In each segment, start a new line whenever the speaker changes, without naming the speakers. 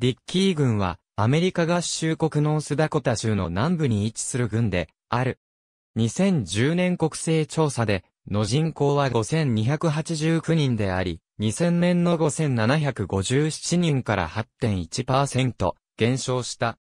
ディッキー軍は、アメリカ合衆国ノースダコタ州の南部に位置する軍で、ある。2010年国勢調査で、の人口は5289人であり、2000年の5757人から8.1%減少した。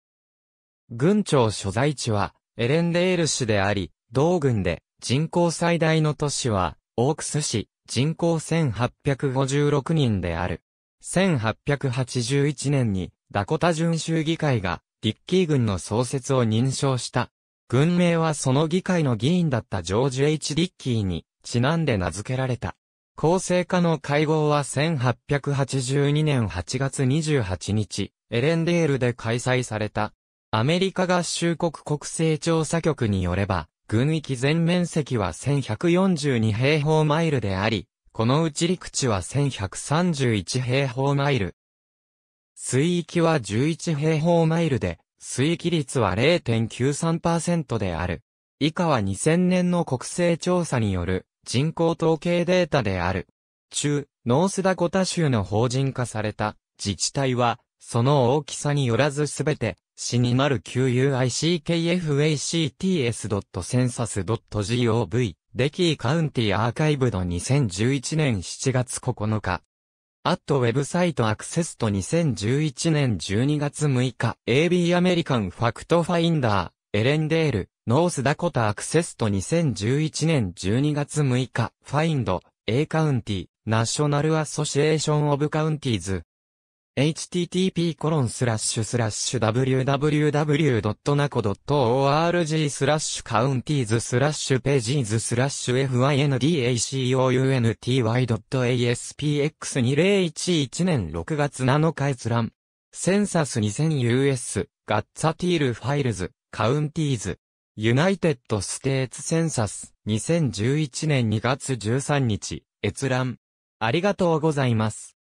軍庁所在地はエレンデール市であり、同軍で人口最大の都市はオークス市、人口1856人である。1881年にダコタ巡州議会がディッキー軍の創設を認証した。軍名はその議会の議員だったジョージ・ H・ ディッキーにちなんで名付けられた。厚生課の会合は1882年8月28日、エレンデールで開催された。アメリカ合衆国国勢調査局によれば、軍域全面積は1142平方マイルであり、このうち陸地は1131平方マイル。水域は11平方マイルで、水域率は0.93%である。以下は2000年の国勢調査による人口統計データである。中、ノースダコタ州の法人化された自治体は、その大きさによらずすべて、市になる QUICKFACTS.census.gov デキーカウンティアーカイブド2011年7月9日。アットウェブサイトアクセスと2011年12月6日 AB アメリカンファクトファインダーエレンデールノースダコタアクセスと2011年12月6日ファインド A カウンティナショナルアソシエーションオブカウンティーズ http://www.naco.org スラッシュカウンティーズスラッシュページーズスラッシュ fyndacounty.aspx2011 年6月7日閲覧。センサス 2000US、ガッツァティールファイルズ、カウンティーズ。ユナイテッドステーツセンサス2011年2月13日、閲覧。ありがとうございます。